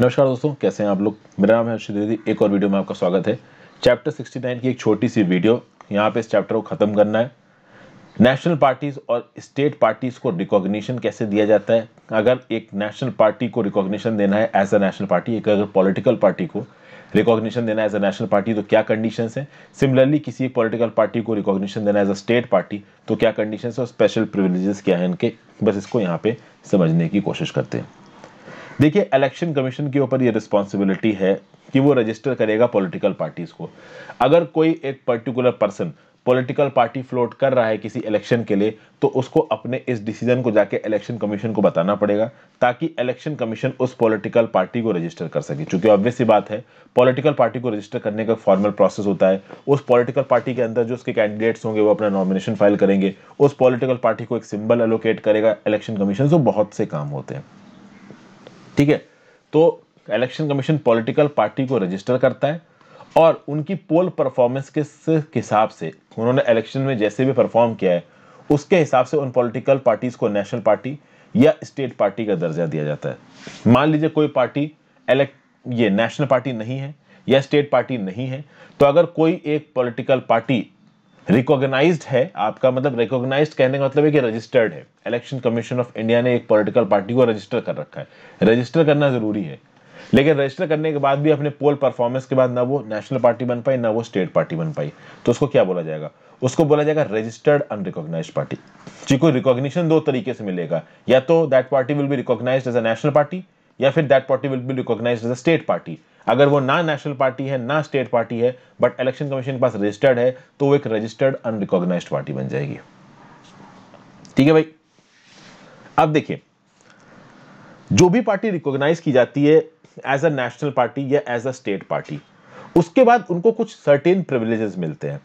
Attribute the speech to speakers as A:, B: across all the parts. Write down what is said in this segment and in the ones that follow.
A: नमस्कार दोस्तों कैसे हैं आप लोग मेरा नाम है हर्ष दीदी एक और वीडियो में आपका स्वागत है चैप्टर 69 की एक छोटी सी वीडियो यहाँ पे इस चैप्टर को ख़त्म करना है नेशनल पार्टीज़ और स्टेट पार्टीज़ को रिकॉग्निशन कैसे दिया जाता है अगर एक नेशनल पार्टी को रिकॉग्निशन देना है एज अ नेशनल पार्टी एक अगर पॉलिटिकल पार्टी को रिकॉग्निशन देना एज अ नेशनल पार्टी तो क्या कंडीशन है सिमिलरली किसी एक पॉलिटिकल पार्टी को रिकॉग्निशन देना एज अ स्टेट पार्टी तो क्या कंडीशन है और स्पेशल प्रिविलेजेस क्या है इनके बस इसको यहाँ पे समझने की कोशिश करते हैं देखिए इलेक्शन कमीशन के ऊपर ये रिस्पॉन्सिबिलिटी है कि वो रजिस्टर करेगा पॉलिटिकल पार्टीज को अगर कोई एक particular person political party float कर रहा है किसी इलेक्शन के लिए तो उसको अपने इस डिसीजन को जाके इलेक्शन कमीशन को बताना पड़ेगा ताकि इलेक्शन कमीशन उस पॉलिटिकल पार्टी को रजिस्टर कर सके चूंकि ऑब्वियस सी बात है पॉलिटिकल पार्टी को रजिस्टर करने का फॉर्मल प्रोसेस होता है उस पॉलिटिकल पार्टी के अंदर जो उसके कैंडिडेट्स होंगे वो अपना नॉमिनेशन फाइल करेंगे उस पॉलिटिकल पार्टी को एक सिंबल एलोकेट करेगा इलेक्शन कमीशन से बहुत से काम होते हैं ठीक है तो इलेक्शन कमीशन पॉलिटिकल पार्टी को रजिस्टर करता है और उनकी पोल परफॉर्मेंस के हिसाब से उन्होंने इलेक्शन में जैसे भी परफॉर्म किया है उसके हिसाब से उन पॉलिटिकल पार्टीज़ को नेशनल पार्टी या स्टेट पार्टी का दर्जा दिया जाता है मान लीजिए कोई पार्टी इलेक्ट ये नेशनल पार्टी नहीं है या स्टेट पार्टी नहीं है तो अगर कोई एक पॉलिटिकल पार्टी रिकॉग्नाइज है आपका मतलब रिकॉग्नाइज कहने का मतलब है कि रजिस्टर्ड है इलेक्शन कमीशन ऑफ इंडिया ने एक पॉलिटिकल पार्टी को रजिस्टर कर रखा है रजिस्टर करना जरूरी है लेकिन रजिस्टर करने के बाद भी अपने पोल परफॉर्मेंस के बाद ना वो नेशनल पार्टी बन पाई ना वो स्टेट पार्टी बन पाई तो उसको क्या बोला जाएगा उसको बोला जाएगा रजिस्टर्ड अनरिकॉग्नाइज पार्टी जी को रिकॉग्निशन दो तरीके से मिलेगा या तो that party will be recognise as a national party या फिर that party will be recognise as a state party अगर वो ना नेशनल पार्टी है ना स्टेट पार्टी है बट इलेक्शन कमीशन के पास रजिस्टर्ड है तो वो एक रजिस्टर्ड अनरिकॉग्नाइज पार्टी बन जाएगी ठीक है भाई अब देखिए जो भी पार्टी रिकॉग्नाइज की जाती है एज अ नेशनल पार्टी या एज अ स्टेट पार्टी उसके बाद उनको कुछ सर्टेन प्रिविलेजेस मिलते हैं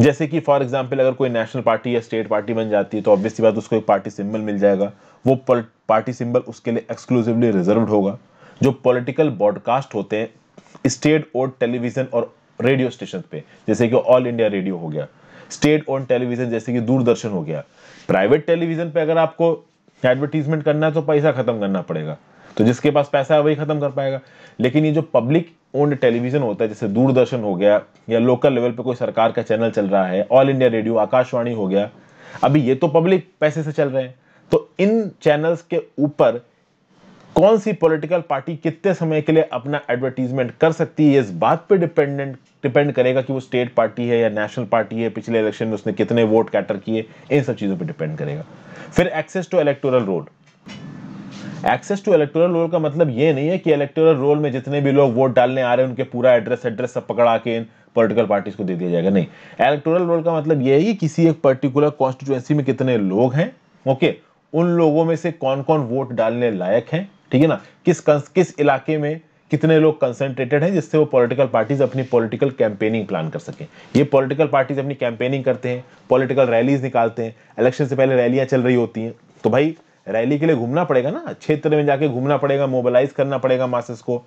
A: जैसे कि फॉर एग्जाम्पल अगर कोई नेशनल पार्टी या स्टेट पार्टी बन जाती है तो ऑब्वियसली बात उसको एक पार्टी सिंबल मिल जाएगा वो पार्टी सिंबल उसके लिए एक्सक्लूसिवली रिजर्व होगा जो पॉलिटिकल ब्रॉडकास्ट होते हैं स्टेट ओन टेलीविजन और रेडियो स्टेशन पे जैसे कि ऑल इंडिया रेडियो हो गया स्टेट ओन टेलीविजन जैसे कि दूरदर्शन हो गया प्राइवेट टेलीविजन पे अगर आपको एडवर्टीजमेंट करना है तो पैसा खत्म करना पड़ेगा तो जिसके पास पैसा है वही खत्म कर पाएगा लेकिन ये जो पब्लिक ओन्ड टेलीविजन होता है जैसे दूरदर्शन हो गया या लोकल लेवल पे कोई सरकार का चैनल चल रहा है ऑल इंडिया रेडियो आकाशवाणी हो गया अभी ये तो पब्लिक पैसे से चल रहे हैं तो इन चैनल्स के ऊपर कौन सी पॉलिटिकल पार्टी कितने समय के लिए अपना एडवर्टीजमेंट कर सकती है इस बात पे डिपेंडेंट डिपेंड करेगा कि वो स्टेट पार्टी है या नेशनल पार्टी है पिछले इलेक्शन में उसने कितने वोट कैटर किए इन सब चीज़ों पे डिपेंड करेगा फिर access to electoral roll access to electoral roll का मतलब ये नहीं है कि इलेक्टोरल रोल में जितने भी लोग वोट डालने आ रहे हैं उनके पूरा एड्रेस एड्रेस सब पकड़ा के इन पॉलिटिकल पार्टीज को दे दिया जाएगा नहीं इलेक्टोरल रोल का मतलब ये है कि किसी एक पर्टिकुलर कॉन्स्टिट्युएंसी में कितने लोग हैं ओके उन लोगों में से कौन कौन वोट डालने लायक हैं ठीक है ना किस किस इलाके में कितने लोग कंसंट्रेटेड हैं जिससे वो पॉलिटिकल पार्टीज अपनी पॉलिटिकल कैंपेनिंग प्लान कर सकें ये पॉलिटिकल पार्टीज अपनी कैंपेनिंग करते हैं पॉलिटिकल रैलीज निकालते हैं इलेक्शन से पहले रैलियां चल रही होती हैं तो भाई रैली के लिए घूमना पड़ेगा ना क्षेत्र में जाके घूमना पड़ेगा मोबिलाइज करना पड़ेगा मासेस को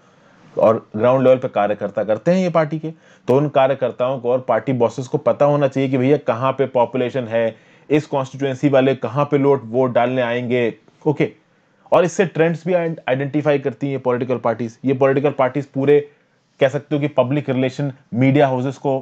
A: और ग्राउंड लेवल पर कार्यकर्ता करते हैं ये पार्टी के तो उन कार्यकर्ताओं को और पार्टी बॉसेस को पता होना चाहिए कि भैया कहाँ पे पॉपुलेशन है इस कॉन्स्टिट्यूएंसी वाले कहाँ पे लोट वोट डालने आएंगे ओके okay, और इससे ट्रेंड्स भी आइडेंटिफाई करती हैं पॉलिटिकल पार्टीज ये पॉलिटिकल पार्टीज पूरे कह सकते हो कि पब्लिक रिलेशन मीडिया हाउसेस को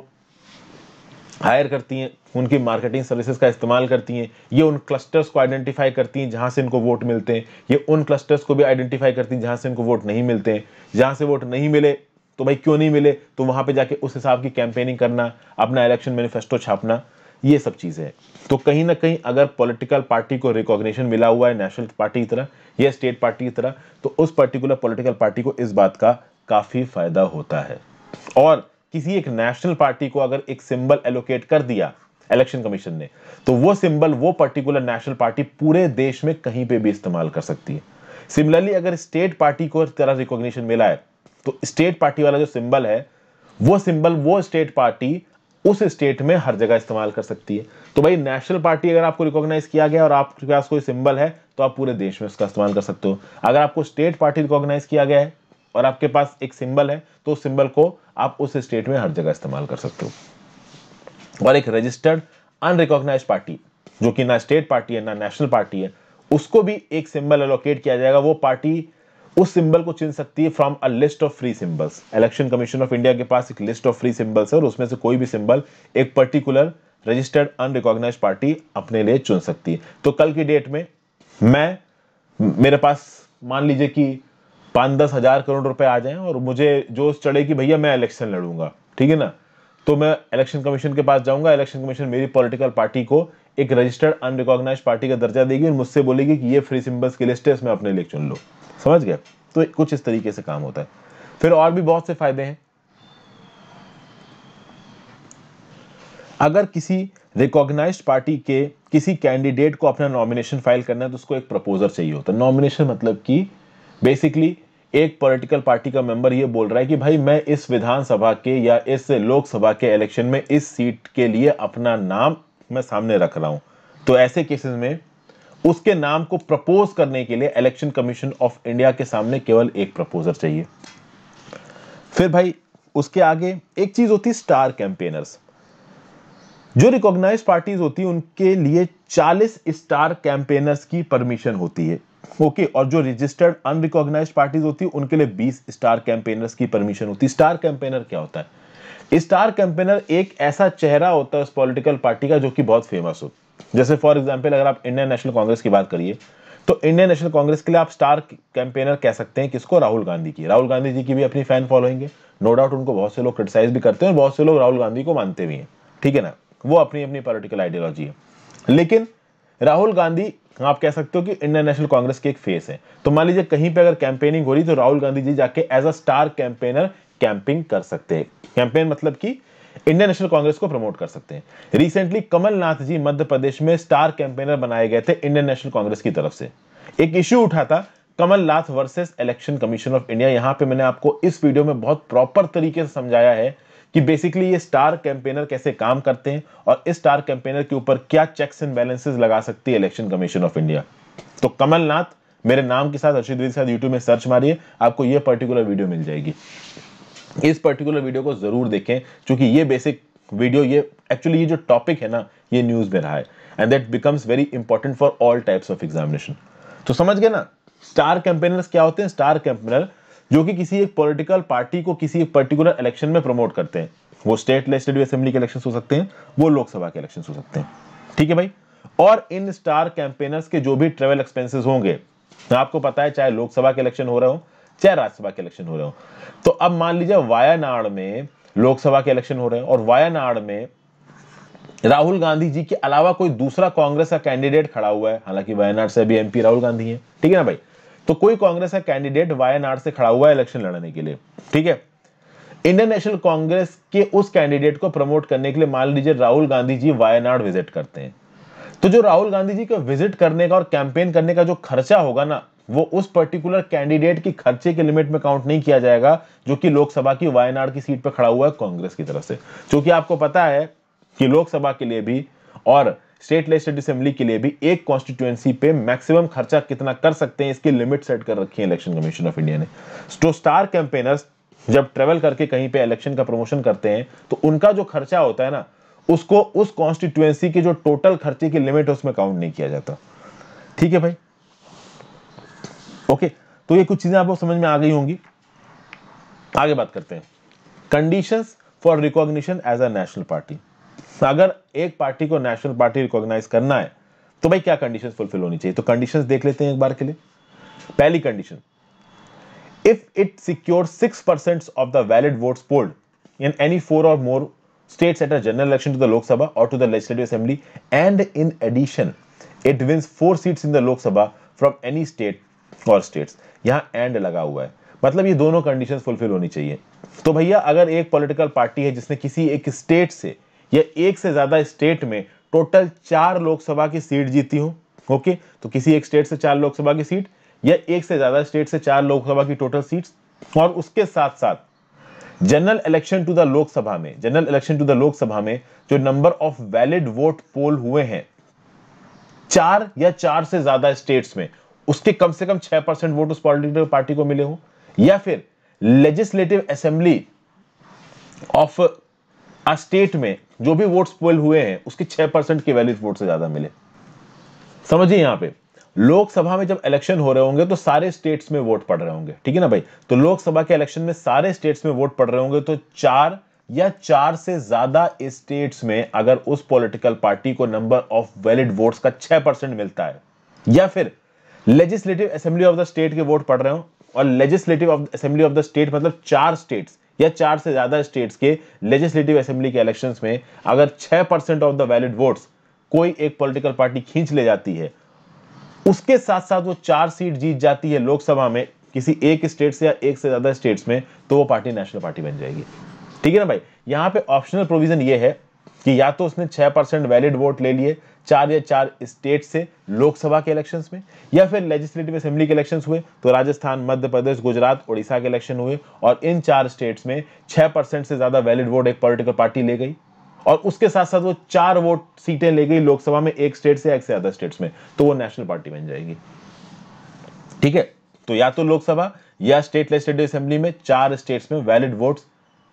A: हायर करती हैं उनकी मार्केटिंग सर्विसेज का इस्तेमाल करती हैं ये उन क्लस्टर्स को आइडेंटिफाई करती हैं जहाँ से इनको वोट मिलते हैं ये उन क्लस्टर्स को भी आइडेंटिफाई करती हैं जहाँ से इनको वोट नहीं मिलते हैं जहाँ से वोट नहीं मिले तो भाई क्यों नहीं मिले तो वहाँ पे जाके उस हिसाब की कैंपेनिंग करना अपना इलेक्शन मैनिफेस्टो छापना ये सब चीज़ें हैं तो कहीं ना कहीं अगर पॉलिटिकल पार्टी को रिकॉग्निशन मिला हुआ है नेशनल पार्टी की तरह या स्टेट पार्टी की तरह तो उस पर्टिकुलर पॉलिटिकल पार्टी को इस बात का काफ़ी फायदा होता है और किसी एक नेशनल पार्टी को अगर एक सिंबल एलोकेट कर दिया इलेक्शन कमीशन ने तो वो सिंबल वो पर्टिकुलर नेशनल पार्टी पूरे देश में कहीं पे भी इस्तेमाल कर सकती है सिमिलरली अगर स्टेट पार्टी को तरह रिकॉग्निशन मिला है तो स्टेट पार्टी वाला जो सिंबल है वो सिंबल वो स्टेट पार्टी उस स्टेट में हर जगह इस्तेमाल कर सकती है तो भाई नेशनल पार्टी अगर आपको रिकॉग्नाइज किया गया और आपके पास कोई सिंबल है तो आप पूरे देश में उसका इस्तेमाल कर सकते हो अगर आपको स्टेट पार्टी रिकॉग्नाइज किया गया है और आपके पास एक सिंबल है तो उस सिंबल को आप उस स्टेट में हर जगह इस्तेमाल कर सकते हो और एक रजिस्टर्ड अनरिकॉग्नाइज पार्टी जो कि ना स्टेट पार्टी है ना नेशनल पार्टी है उसको भी एक सिंबल अलोकेट किया जाएगा वो पार्टी उस सिंबल को चुन सकती है from a list of free symbols election commission of India के पास एक लिस्ट ऑफ फ्री सिंबल्स है और उसमें से कोई भी सिंबल एक पर्टिकुलर रजिस्टर्ड अनरिकॉग्नाइज पार्टी अपने लिए चुन सकती है तो कल की डेट में मैं मेरे पास मान लीजिए कि पाँच दस हज़ार करोड़ रुपए आ जाएं और मुझे जोश चढ़े कि भैया मैं इलेक्शन लड़ूंगा ठीक है ना तो मैं इलेक्शन कमीशन के पास जाऊंगा इलेक्शन कमीशन मेरी पॉलिटिकल पार्टी को एक रजिस्टर्ड अनरिकॉग्नाइज पार्टी का दर्जा देगी और मुझसे बोलेगी कि ये फ्री सिंबल्स की लिस्ट है इसमें अपने लिए चुन लो समझ गए तो कुछ इस तरीके से काम होता है फिर और भी बहुत से फायदे हैं अगर किसी रिकॉग्नाइज पार्टी के किसी कैंडिडेट को अपना नॉमिनेशन फाइल करना है तो उसको एक प्रपोजर चाहिए होता है नॉमिनेशन मतलब कि बेसिकली एक पॉलिटिकल पार्टी का मेंबर ये बोल रहा है कि भाई मैं इस विधानसभा के या इस लोकसभा के इलेक्शन में इस सीट के लिए अपना नाम मैं सामने रख रहा हूं तो ऐसे केसेस में उसके नाम को प्रपोज करने के लिए इलेक्शन कमीशन ऑफ इंडिया के सामने केवल एक प्रपोजर चाहिए फिर भाई उसके आगे एक चीज होती स्टार कैंपेनर्स जो रिकॉग्नाइज पार्टीज होती है उनके लिए 40 स्टार कैंपेनर्स की परमिशन होती है ओके okay, और जो रजिस्टर्ड अनरिकॉग्नाइज पार्टीज होती है उनके लिए 20 स्टार कैंपेनर्स की परमिशन होती है स्टार कैंपेनर क्या होता है स्टार कैंपेनर एक ऐसा चेहरा होता है उस पॉलिटिकल पार्टी का जो कि बहुत फेमस हो जैसे फॉर एग्जाम्पल अगर आप इंडियन नेशनल कांग्रेस की बात करिए तो इंडियन नेशनल कांग्रेस के लिए आप स्टार कैंपेनर कह सकते हैं किसको राहुल गांधी की राहुल गांधी जी की भी अपनी फैन फॉलोइंग है नो डाउट उनको बहुत से लोग क्रिटिसाइज भी करते हैं और बहुत से लोग राहुल गांधी को मानते भी हैं ठीक है ना वो अपनी अपनी पॉलिटिकल आइडियोलॉजी है लेकिन राहुल गांधी आप कह सकते हो कि इंडियन नेशनल कांग्रेस के एक फेस है तो मान लीजिए कहीं पर अगर कैंपेनिंग हो रही तो राहुल गांधी जी जाके as a star campaigner camping कर सकते हैं कैंपेन मतलब की इंडियन नेशनल कांग्रेस को प्रमोट कर सकते हैं रिसेंटली कमलनाथ जी मध्य प्रदेश में स्टार कैंपेनर बनाए गए थे इंडियन नेशनल कांग्रेस की तरफ से एक इश्यू उठा था Kamal Nath versus election commission of India यहां पे मैंने आपको इस वीडियो में बहुत प्रॉपर तरीके से समझाया है कि बेसिकली ये स्टार कैंपेनर कैसे काम करते हैं और इस स्टार कैंपेनर के ऊपर क्या चेक्स एंड बैलेंसेस लगा सकती है इलेक्शन कमीशन ऑफ इंडिया तो कमलनाथ मेरे नाम के साथ हर्षित के साथ यूट्यूब में सर्च मारिए आपको ये पर्टिकुलर वीडियो मिल जाएगी इस पर्टिकुलर वीडियो को ज़रूर देखें क्योंकि ये बेसिक वीडियो ये एक्चुअली ये जो टॉपिक है ना ये न्यूज़ में रहा है and that becomes very important for all types of examination तो समझ गए ना स्टार कैंपेनर्स क्या होते हैं स्टार कैंपेनर जो कि किसी एक पॉलिटिकल पार्टी को किसी एक पर्टिकुलर इलेक्शन में प्रमोट करते हैं वो स्टेट लेजिस्लेटिव असेंबली के इलेक्शन हो सकते हैं वो लोकसभा के इलेक्शन हो सकते हैं ठीक है भाई और इन स्टार कैंपेनर्स के जो भी ट्रेवल एक्सपेंसेस होंगे आपको पता है चाहे लोकसभा के इलेक्शन हो रहे हो चाहे राज्यसभा के इलेक्शन हो रहे हो तो अब मान लीजिए वायानाड में लोकसभा के इलेक्शन हो रहे हैं और वायानाड में राहुल गांधी जी के अलावा कोई दूसरा कांग्रेस का कैंडिडेट खड़ा हुआ है हालांकि वायनाड से अभी एमपी राहुल गांधी है ठीक है ना भाई तो कोई कांग्रेस का कैंडिडेट वायनाड से खड़ा हुआ है इलेक्शन लड़ने के लिए ठीक है इंडियन नेशनल कांग्रेस के उस कैंडिडेट को प्रमोट करने के लिए मान लीजिए राहुल गांधी जी वायनाड विजिट करते हैं तो जो राहुल गांधी जी को विजिट करने का और कैंपेन करने का जो खर्चा होगा ना वो उस पर्टिकुलर कैंडिडेट की खर्चे के लिमिट में काउंट नहीं किया जाएगा जो कि लोकसभा की वायनाड की सीट पर खड़ा हुआ है कांग्रेस की तरफ से क्योंकि आपको पता है कि लोकसभा के लिए भी और स्टेट लेजिस्लेटिव असेंबली के लिए भी एक कॉन्स्टिट्यूएंसी पे मैक्सिमम खर्चा कितना कर सकते हैं इसकी लिमिट सेट कर रखी है इलेक्शन कमीशन ऑफ इंडिया ने तो स्टार कैंपेनर्स जब ट्रेवल करके कहीं पे इलेक्शन का प्रमोशन करते हैं तो उनका जो खर्चा होता है ना उसको उस कॉन्स्टिट्यूएंसी के जो टोटल खर्चे की लिमिट है उसमें काउंट नहीं किया जाता ठीक है भाई ओके तो ये कुछ चीजें आपको समझ में आ गई होंगी आगे बात करते हैं condition for recognition as a national party अगर एक पार्टी को नेशनल पार्टी रिकॉग्नाइज करना है तो भाई क्या कंडीशन फुलफिल होनी चाहिए तो कंडीशन देख लेते हैं एक बार के लिए पहली condition if it secure six percent of the valid vote polled in any four or more states at a general election to the Lok Sabha or to the legislative assembly and in addition it wins four seats in the Lok Sabha from any state or states यहाँ and लगा हुआ है मतलब ये दोनों condition fulfil होनी चाहिए तो भैया अगर एक पॉलिटिकल पार्टी है जिसने किसी एक स्टेट से या एक से ज़्यादा स्टेट में टोटल चार लोकसभा की सीट जीती हो ओके तो किसी एक स्टेट से चार लोकसभा की सीट या एक से ज़्यादा स्टेट से चार लोकसभा की टोटल सीट्स और उसके साथ साथ general election to the Lok Sabha में general election to the Lok Sabha में जो number of valid vote poll हुए हैं चार या चार से ज्यादा स्टेट्स में उसके कम से कम छह परसेंट वोट उस पॉलिटिकल पार्टी को मिले हो या फिर legislative assembly of a state में जो भी वोट्स पोल हुए हैं उसके छह परसेंट की वैलिड वोट से ज्यादा मिले समझिए यहां पे लोकसभा में जब इलेक्शन हो रहे होंगे तो सारे स्टेट्स में वोट पड़ रहे होंगे ठीक है ना भाई तो लोकसभा के इलेक्शन में सारे स्टेट्स में वोट पड़ रहे होंगे तो चार या चार से ज्यादा स्टेट्स में अगर उस पॉलिटिकल पार्टी को नंबर ऑफ वैलिड वोट्स का छह परसेंट मिलता है या फिर legislative assembly of the state के वोट पढ़ रहे हो और legislative assembly of the state मतलब चार स्टेट्स या चार से ज्यादा स्टेट्स के लेजिस्लेटिव असेंबली के इलेक्शंस में अगर छह percent of the valid votes कोई एक पॉलिटिकल पार्टी खींच ले जाती है उसके साथ साथ वो चार सीट जीत जाती है लोकसभा में किसी एक स्टेट से या एक से ज्यादा स्टेट्स में तो वो पार्टी नेशनल पार्टी बन जाएगी ठीक है ना भाई यहाँ पे ऑप्शनल प्रोविजन ये है कि या तो उसने छह परसेंट वैलिड वोट ले लिए चार या चार स्टेट से लोकसभा के इलेक्शंस में या फिर लेजिस्लेटिव असेंबली के इलेक्शंस हुए तो राजस्थान मध्य प्रदेश गुजरात उड़ीसा के इलेक्शन हुए और इन चार स्टेट्स में छह परसेंट से ज्यादा वैलिड वोट एक पॉलिटिकल पार्टी ले गई और उसके साथ साथ वो चार वोट सीटें ले गई लोकसभा में एक स्टेट से एक से ज्यादा स्टेट्स में तो वो नेशनल पार्टी बन जाएगी ठीक है तो या तो लोकसभा या स्टेट लेजिस्लेटिव असेंबली में चार स्टेट्स में वैलिड वोट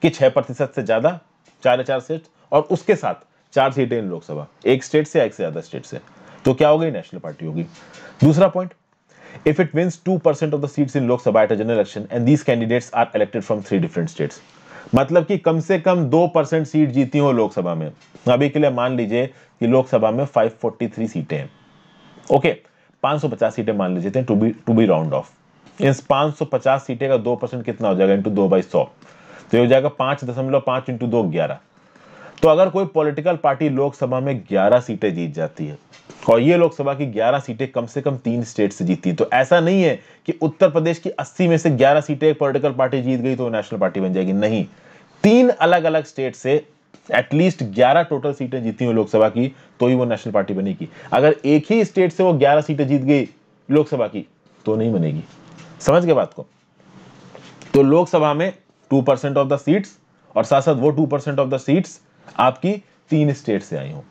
A: के छह से ज्यादा चार चार स्टेट्स और उसके साथ चार सीटें इन लोकसभा एक स्टेट से एक से ज्यादा स्टेट से तो क्या हो गई नेशनल पार्टी होगी दूसरा point if it wins 2% of the seats in Lok Sabha at a general election and these candidates are elected from three different states. मतलब कि कम से कम दो परसेंट सीट जीती हो लोकसभा में अभी के लिए मान लीजिए कि लोकसभा में 543 सीटें हैं ओके 550 सीटें मान लीजिए to be to be round off in 550 सीटें का दो परसेंट कितना हो जाएगा इंटू दो बाई सौ तो ये हो जाएगा पांच दशमलव पांच इंटू दो ग्यारह तो अगर कोई पॉलिटिकल पार्टी लोकसभा में 11 सीटें जीत जाती है और ये लोकसभा की 11 सीटें कम से कम तीन स्टेट से जीती तो ऐसा नहीं है कि उत्तर प्रदेश की 80 में से 11 सीटें एक पॉलिटिकल पार्टी जीत गई तो नेशनल पार्टी बन जाएगी नहीं तीन अलग अलग स्टेट से एटलीस्ट 11 टोटल सीटें जीती हुई लोकसभा की तो ही वो नेशनल पार्टी बनेगी अगर एक ही स्टेट से वो ग्यारह सीटें जीत गई लोकसभा की तो नहीं बनेगी समझ गए बात को तो लोकसभा में two percent of the seats और साथ साथ वो two percent of the seats आपकी तीन स्टेट से आई हो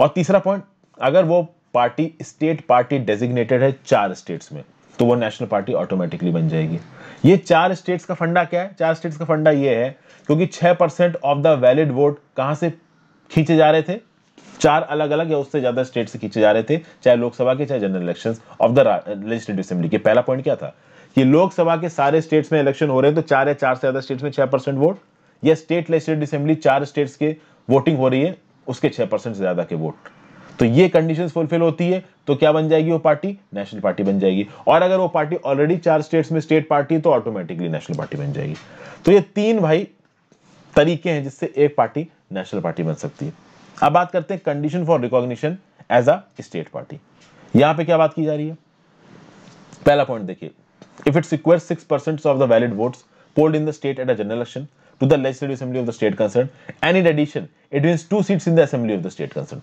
A: और तीसरा पॉइंट अगर वो पार्टी स्टेट पार्टी डेजिग्नेटेड है चार स्टेट्स में तो वो नेशनल पार्टी ऑटोमेटिकली बन जाएगी ये चार स्टेट्स का फंडा क्या है चार स्टेट्स का फंडा ये है क्योंकि छह percent of the valid vote कहां से खींचे जा रहे थे चार अलग अलग या उससे ज़्यादा स्टेट से खींचे जा रहे थे चाहे लोकसभा के चाहे general election of the legislative assembly के पहला पॉइंट क्या था कि लोकसभा के सारे स्टेट्स में इलेक्शन हो रहे हैं तो चार या चार से ज़्यादा स्टेट्स में छह परसेंट वोट या स्टेट लेजिस्लेटिव असेंबली चार स्टेट्स के वोटिंग हो रही है उसके छह परसेंट से ज्यादा के वोट तो ये कंडीशंस फुलफिल होती है तो क्या बन जाएगी वो पार्टी नेशनल पार्टी बन जाएगी और अगर वो पार्टी ऑलरेडी चार स्टेट्स में स्टेट पार्टी है तो ऑटोमेटिकली नेशनल पार्टी बन जाएगी तो ये तीन भाई तरीके हैं जिससे एक पार्टी नेशनल पार्टी बन सकती है अब बात करते हैं condition for recognition as a state party यहां पे क्या बात की जा रही है पहला पॉइंट देखिए if it's secure six of the valid votes polled in the state at a general election to the legislative assembly of the state concerned and in addition it wins two seats in the assembly of the state concerned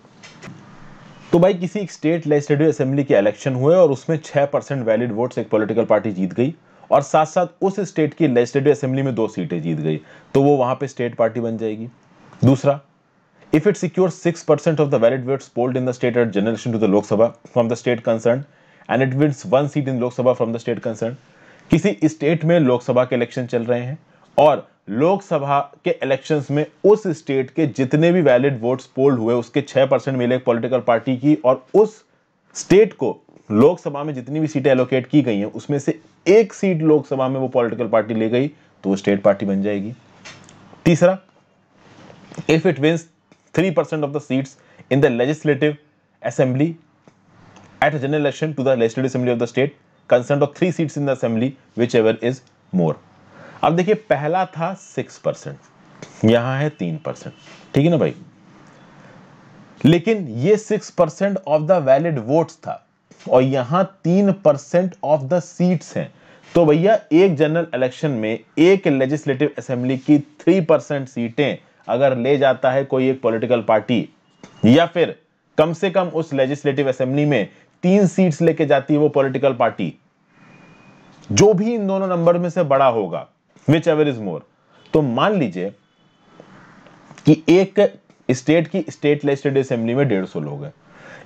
A: तो भाई किसी एक state legislative assembly के election हुए और उसमें 6 percent valid votes एक political party जीत गई और साथ साथ उस स्टेट की लेजिस्लेटिव असेंबली में दो सीटें जीत गई तो वो वहां पे स्टेट पार्टी बन जाएगी दूसरा if it secure 6 percent of the valid votes polled in the state at generation to the Lok Sabha from the state concern and it wins one seat in Lok Sabha from the state concern किसी state में लोकसभा के election चल रहे हैं और लोकसभा के elections में उस स्टेट के जितने भी वैलिड वोट्स पोल्ड हुए उसके छह परसेंट मिले पॉलिटिकल पार्टी की और उस स्टेट को लोकसभा में जितनी भी सीटें एलोकेट की गई हैं उसमें से एक सीट लोकसभा में वो पॉलिटिकल पार्टी ले गई तो वो स्टेट पार्टी बन जाएगी तीसरा if it wins three percent of the seats in the legislative assembly at general election to the legislative assembly of the state consent of three seats in the assembly whichever is more अब देखिए पहला था six percent यहां है तीन percent ठीक है ना भाई लेकिन ये six percent of the valid votes था और यहां तीन परसेंट ऑफ द सीट्स हैं तो भैया एक जनरल इलेक्शन में एक लेजिस्लेटिव असेंबली की थ्री परसेंट सीटें अगर ले जाता है कोई एक पॉलिटिकल पार्टी या फिर कम से कम उस लेजिस्लेटिव असेंबली में तीन सीट्स लेके जाती है वो पॉलिटिकल पार्टी जो भी इन दोनों नंबर में से बड़ा होगा विच एवर इज मोर तो मान लीजिए कि एक स्टेट की स्टेट लेजिस्लेटिव असेंबली में डेढ़ सौ लोग हैं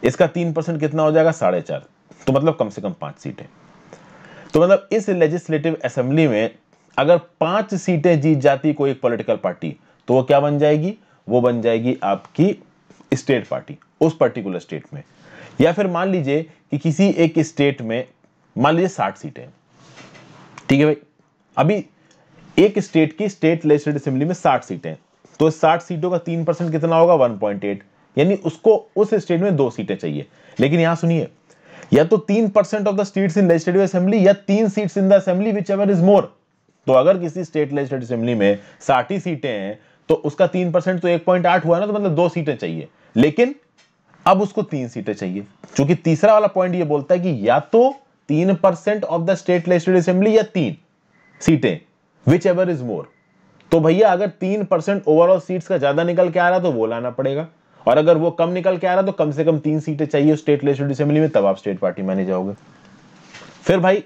A: इसका तीन परसेंट कितना हो जाएगा साढ़े चार तो मतलब कम से कम पांच सीटें तो मतलब इस लेजिस्लेटिव असेंबली में अगर पांच सीटें जीत जाती कोई एक पॉलिटिकल पार्टी तो वो क्या बन जाएगी वो बन जाएगी आपकी स्टेट पार्टी उस पर्टिकुलर स्टेट में या फिर मान लीजिए कि किसी एक स्टेट में मान लीजिए साठ सीटें ठीक है भाई अभी एक स्टेट की स्टेट लेजिस्लेटिव असेंबली में साठ सीटें तो साठ सीटों का तीन परसेंट कितना होगा वन पॉइंट एट यानी उसको उस स्टेट में दो सीटें चाहिए लेकिन यहां सुनिए या तो तीन percent of the state in legislative assembly या तीन seat in the assembly whichever is more तो अगर किसी स्टेट लेजिस्लेटिव असेंबली में साठ ही सीटें हैं तो उसका तीन परसेंट तो एक पॉइंट आठ हुआ ना तो मतलब दो सीटें चाहिए लेकिन अब उसको तीन सीटें चाहिए क्योंकि तीसरा वाला पॉइंट ये बोलता है कि या तो तीन percent of the state legislative assembly या तीन सीटें विच एवर इज मोर तो भैया अगर तीन परसेंट ओवरऑल सीट्स का ज्यादा निकल के आ रहा तो वो लाना पड़ेगा और अगर वो कम निकल के आ रहा तो कम से कम तीन सीटें चाहिए स्टेट लेजिस्लेटिव असेंबली में तब आप स्टेट पार्टी माने जाओगे फिर भाई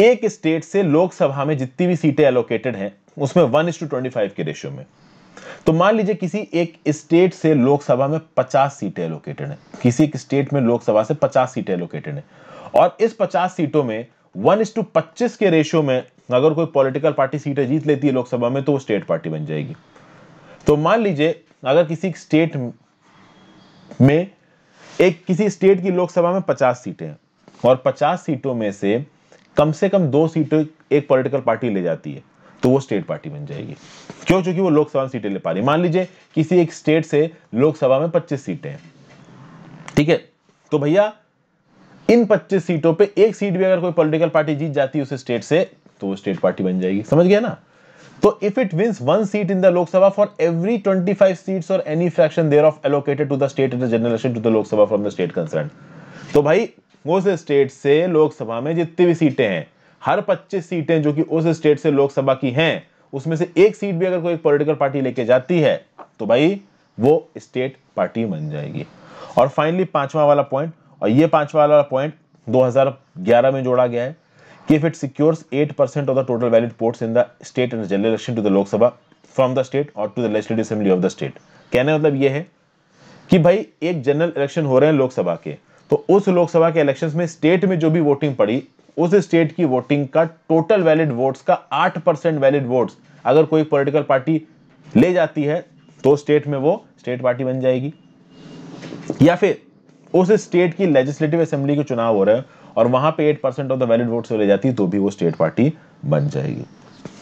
A: एक स्टेट से लोकसभा में जितनी भी सीटें एलोकेटेड हैं उसमें one is to twenty five के रेशियो में तो मान लीजिए किसी एक स्टेट से लोकसभा में पचास सीटें एलोकेटेड है किसी एक स्टेट में लोकसभा से पचास सीटें एलोकेटेड है और इस पचास सीटों में वन इस टू पच्चीस के रेशियो में तो अगर कोई पॉलिटिकल पार्टी सीटें जीत लेती है लोकसभा में तो वो स्टेट पार्टी बन जाएगी तो मान लीजिए अगर किसी स्टेट में एक किसी स्टेट की लोकसभा में पचास सीटें हैं और पचास सीटों में से कम से कम दो सीटें एक पॉलिटिकल पार्टी ले जाती है तो वो स्टेट पार्टी बन जाएगी क्यों चूंकि वो लोकसभा में सीटें ले पा रही मान लीजिए किसी एक स्टेट से लोकसभा में पच्चीस सीटें हैं ठीक है तो भैया इन 25 सीटों पे एक सीट भी अगर कोई पॉलिटिकल पार्टी जीत जाती है उस स्टेट से तो स्टेट पार्टी बन जाएगी समझ गया ना तो if it wins one seat in the Lok Sabha for every twenty five seat or any fraction thereof allocated to the state in the general to the Lok Sabha from the state concern तो भाई उस state से लोकसभा में जितनी भी सीटें हैं हर 25 सीटें जो कि उस स्टेट से लोकसभा की हैं उसमें से एक सीट भी अगर कोई पॉलिटिकल पार्टी लेके जाती है तो भाई वो स्टेट पार्टी बन जाएगी और फाइनली पांचवा वाला पॉइंट और ये पांचवा वाला पॉइंट 2011 में जोड़ा गया है कि if it secures eight percent of the total valid in in the state general general election to the Lok Sabha from the state or to the legislative assembly of the state कहने का मतलब ये है कि भाई एक जनरल इलेक्शन हो रहे हैं लोकसभा के तो उस लोकसभा के इलेक्शन में स्टेट में जो भी वोटिंग पड़ी उस स्टेट की वोटिंग का टोटल वैलिड वोट्स का आठ परसेंट वैलिड वोट्स अगर कोई पॉलिटिकल पार्टी ले जाती है तो स्टेट में वो स्टेट पार्टी बन जाएगी या फिर उस स्टेट की लेजिस्लेटिव असेंबली के चुनाव हो रहे हैं और वहां पे 8 percent of the valid vote चले जाती तो भी वो स्टेट पार्टी बन जाएगी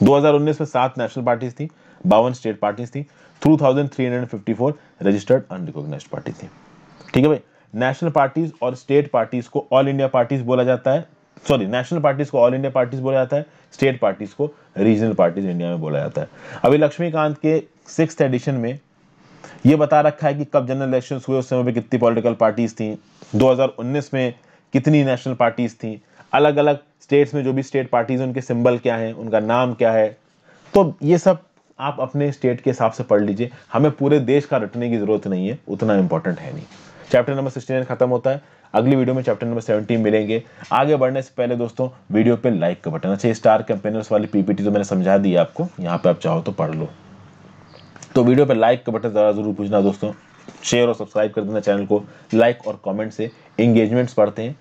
A: 2019 में सात नेशनल पार्टीज थी बावन स्टेट पार्टीज थी 2354 रजिस्टर्ड अनरिकोगनाइज पार्टी थी ठीक है भाई नेशनल पार्टीज और स्टेट पार्टीज को ऑल इंडिया पार्टीज बोला जाता है सॉरी नेशनल पार्टीज को ऑल इंडिया पार्टीज बोला जाता है स्टेट पार्टीज को रीजनल पार्टीज इंडिया में बोला जाता है अभी लक्ष्मीकांत के सिक्स एडिशन में यह बता रखा है कि कब जनरल इलेक्शन हुए उस समय पे कितनी पॉलिटिकल पार्टीज थी 2019 में कितनी नेशनल पार्टीज़ थी अलग अलग स्टेट्स में जो भी स्टेट पार्टीज़ उनके सिंबल क्या हैं उनका नाम क्या है तो ये सब आप अपने स्टेट के हिसाब से पढ़ लीजिए हमें पूरे देश का रटने की ज़रूरत नहीं है उतना इंपॉर्टेंट है नहीं चैप्टर नंबर सिक्सटी खत्म होता है अगली वीडियो में चैप्टर नंबर सेवेंटीन मिलेंगे आगे बढ़ने से पहले दोस्तों वीडियो पे लाइक का बटन अच्छा स्टार कैंपेनर्स वाली पीपीटी तो मैंने समझा दी आपको यहाँ पे आप चाहो तो पढ़ लो तो वीडियो पे लाइक का बटन ज़रा जरूर पूछना दोस्तों शेयर और सब्सक्राइब कर देना चैनल को लाइक और कमेंट से इंगेजमेंट्स बढ़ते हैं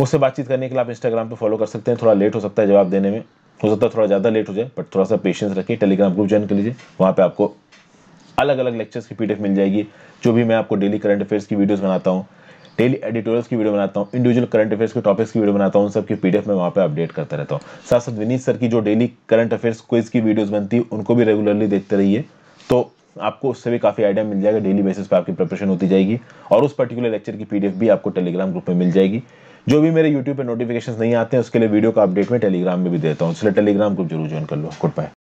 A: मुझसे बातचीत करने के लिए आप इंस्टाग्राम पे फॉलो कर सकते हैं थोड़ा लेट हो सकता है जवाब देने में हो सकता है थोड़ा ज़्यादा लेट हो जाए बट थोड़ा सा पेशेंस रखिए टेलीग्राम ग्रुप ज्वाइन कर लीजिए वहाँ पर आपको अलग अलग लेक्चर्स की पी मिल जाएगी जो भी मैं आपको डेली करंट अफेयर्स की वीडियोज़ बनाता हूँ डेली एडिटोरियल्स की वीडियो बनाता हूँ इंडिविजुअल करंट अफेयर्स के टॉपिक्स की वीडियो बनाता हूँ उन सबकी पीडीएफ में वहाँ पर अपडेट करता रहता हूँ साथ साथ विनीत सर की जो डेली करंट अफेयर्स क्विज की वीडियोज़ बनती है उनको भी रेगुलरली देखते रहिए तो आपको उससे भी काफ़ी आइडिया मिल जाएगा डेली बेसिस पे आपकी प्रिपरेशन होती जाएगी और उस पर्टिकुलर लेक्चर की पीडीएफ भी आपको टेलीग्राम ग्रुप में मिल जाएगी जो भी मेरे यूट्यूब पर नोटिफिकेशन नहीं आते हैं उसके लिए वीडियो का अपडेट में टेलीग्राम में भी देता हूँ इसलिए टेलीग्राम ग्रुप जरूर ज्वाइन कर लो गुड बाय